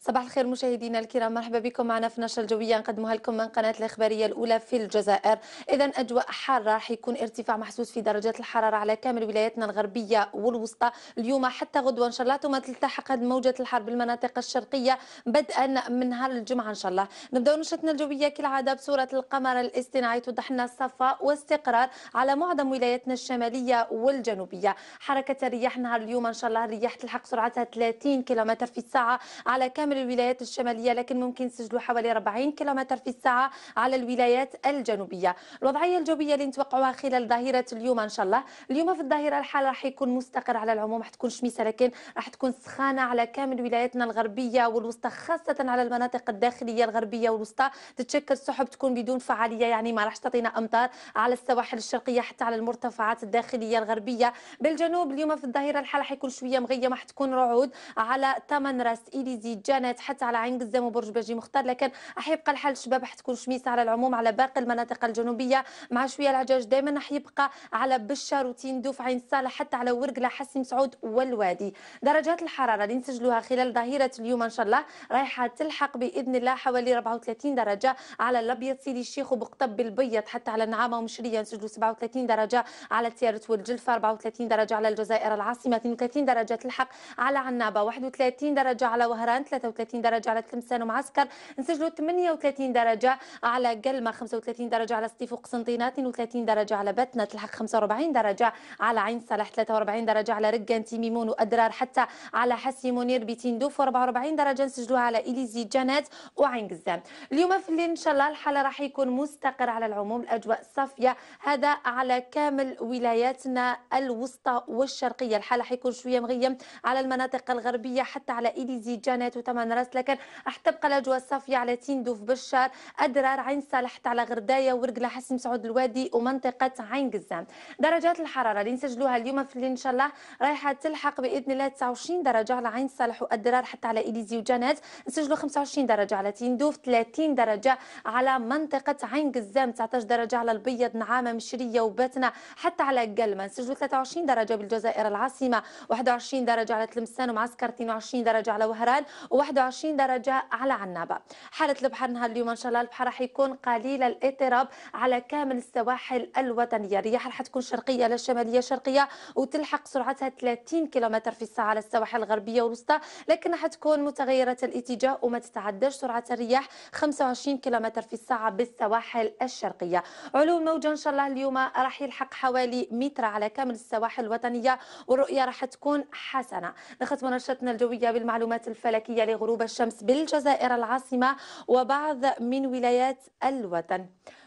صباح الخير مشاهدينا الكرام مرحبا بكم معنا في نشرة الجويه نقدمها لكم من قناه الاخباريه الاولى في الجزائر اذا اجواء حاره راح يكون ارتفاع محسوس في درجات الحراره على كامل ولاياتنا الغربيه والوسطى اليوم حتى غدوه ان شاء الله ثم تلتحق هذه موجه الحر بالمناطق الشرقيه بدءا من نهار الجمعه ان شاء الله نبداو نشرتنا الجويه كالعاده بصوره القمر الاصطناعي توضح لنا الصفاء واستقرار على معظم ولاياتنا الشماليه والجنوبيه حركه الرياح نهار اليوم ان شاء الله الرياح تلحق سرعتها 30 كيلومتر في الساعه على كامل من الولايات الشمالية لكن ممكن سجلوا حوالي 40 كم في الساعة على الولايات الجنوبية الوضعية الجوية اللي نتوقعها خلال ظهيرة اليوم إن شاء الله اليوم في الظهيرة الحال راح يكون مستقر على العموم راح تكون شميسة لكن راح تكون سخانة على كامل ولاياتنا الغربية والوسطى خاصة على المناطق الداخلية الغربية والوسطى تتشكل سحب تكون بدون فعالية يعني ما راح تعطينا أمطار على السواحل الشرقية حتى على المرتفعات الداخلية الغربية بالجنوب اليوم في الظهيرة الحال راح يكون شوية مغيمة راح تكون رعود على تمن راس إيليزي جاي البنات حتى على عين قزام وبرج باجي مختار لكن راح يبقى الحال الشباب راح تكون شميسه على العموم على باقي المناطق الجنوبيه مع شويه العجاج دائما راح يبقى على بشار وتندوف عين صالح حتى على ورقله حسن سعود والوادي درجات الحراره اللي نسجلوها خلال ظهيره اليوم ان شاء الله رايحه تلحق باذن الله حوالي 34 درجه على الابيض سيدي الشيخ وبقطب بالبيض حتى على النعامه ومشريه نسجلوا 37 درجه على تيارت والجلفه 34 درجه على الجزائر العاصمه 32 درجه تلحق على عنابه 31 درجه على وهران 33 33 درجة على تلمسان ومعسكر نسجلوا 38 درجة على قلمة 35 درجة على سطيف وقسنطينة 32 درجة على بتنه تلحق 45 درجة على عين صالح 43 درجة على رقان تيميمون وأدرار حتى على حسي منير بتندوف 44 درجة نسجلوها على إليزي جنات وعين قزام اليوم في الليل إن شاء الله الحال راح يكون مستقر على العموم الأجواء صافية هذا على كامل ولاياتنا الوسطى والشرقية الحاله راح يكون شوية مغيم على المناطق الغربية حتى على إليزي جنات وتم من راس لكن رح تبقى الاجواء الصافيه على تندوف بالشار ادرار عين صالح على غردايه ورقله حسن مسعود الوادي ومنطقه عين قزام درجات الحراره اللي نسجلوها اليوم في الليل ان شاء الله رايحه تلحق باذن الله 29 درجه على عين صالح وادرار حتى على اليزي وجنات نسجلوا 25 درجه على تندوف 30 درجه على منطقه عين قزام 19 درجه على البيض نعامه مشريه وباتنا حتى على قلمه نسجلوا 23 درجه بالجزائر العاصمه 21 درجه على تلمسان ومعسكر 22 درجه على وهران و 21 درجة على عنابة حالة البحر نهار اليوم إن شاء الله البحر راح يكون قليل الاضطراب على كامل السواحل الوطنية الرياح راح تكون شرقية للشمالية شرقية وتلحق سرعتها 30 كم في الساعة على السواحل الغربية والوسطى لكن راح تكون متغيرة الاتجاه وما تتعداش سرعة الرياح 25 كم في الساعة بالسواحل الشرقية علو الموجة إن شاء الله اليوم راح يلحق حوالي متر على كامل السواحل الوطنية والرؤية راح تكون حسنة نختم نشرتنا الجوية بالمعلومات الفلكية غروب الشمس بالجزائر العاصمة وبعض من ولايات الوطن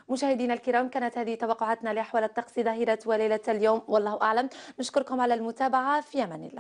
مشاهدينا الكرام كانت هذه توقعاتنا لأحوال الطقس ظهيرة وليلة اليوم والله أعلم نشكركم على المتابعة في أمان الله